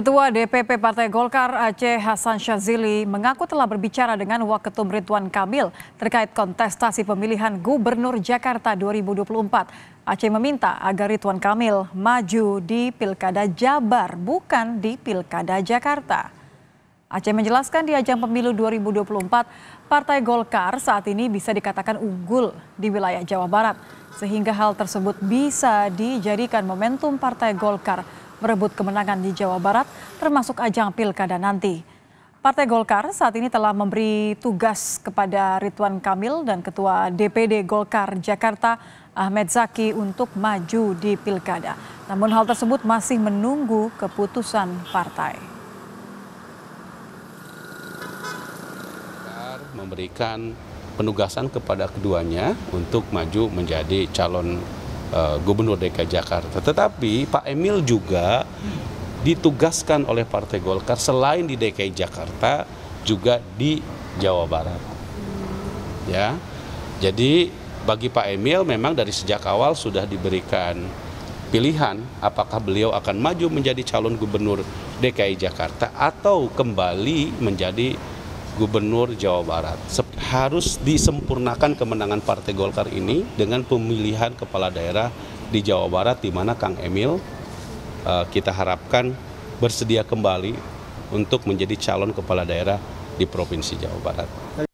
Ketua DPP Partai Golkar Aceh Hasan Syazili mengaku telah berbicara dengan Waketum Ridwan Kamil terkait kontestasi pemilihan Gubernur Jakarta 2024. Aceh meminta agar Ridwan Kamil maju di Pilkada Jabar bukan di Pilkada Jakarta. Aceh menjelaskan di ajang pemilu 2024, Partai Golkar saat ini bisa dikatakan unggul di wilayah Jawa Barat, sehingga hal tersebut bisa dijadikan momentum Partai Golkar merebut kemenangan di Jawa Barat termasuk ajang pilkada nanti. Partai Golkar saat ini telah memberi tugas kepada Ridwan Kamil dan Ketua DPD Golkar Jakarta Ahmed Zaki untuk maju di pilkada. Namun hal tersebut masih menunggu keputusan partai. Memberikan penugasan kepada keduanya untuk maju menjadi calon Eh, gubernur DKI Jakarta. Tetapi Pak Emil juga ditugaskan oleh Partai Golkar selain di DKI Jakarta juga di Jawa Barat. Ya. Jadi bagi Pak Emil memang dari sejak awal sudah diberikan pilihan apakah beliau akan maju menjadi calon gubernur DKI Jakarta atau kembali menjadi Gubernur Jawa Barat. Harus disempurnakan kemenangan Partai Golkar ini dengan pemilihan kepala daerah di Jawa Barat di mana Kang Emil eh, kita harapkan bersedia kembali untuk menjadi calon kepala daerah di Provinsi Jawa Barat.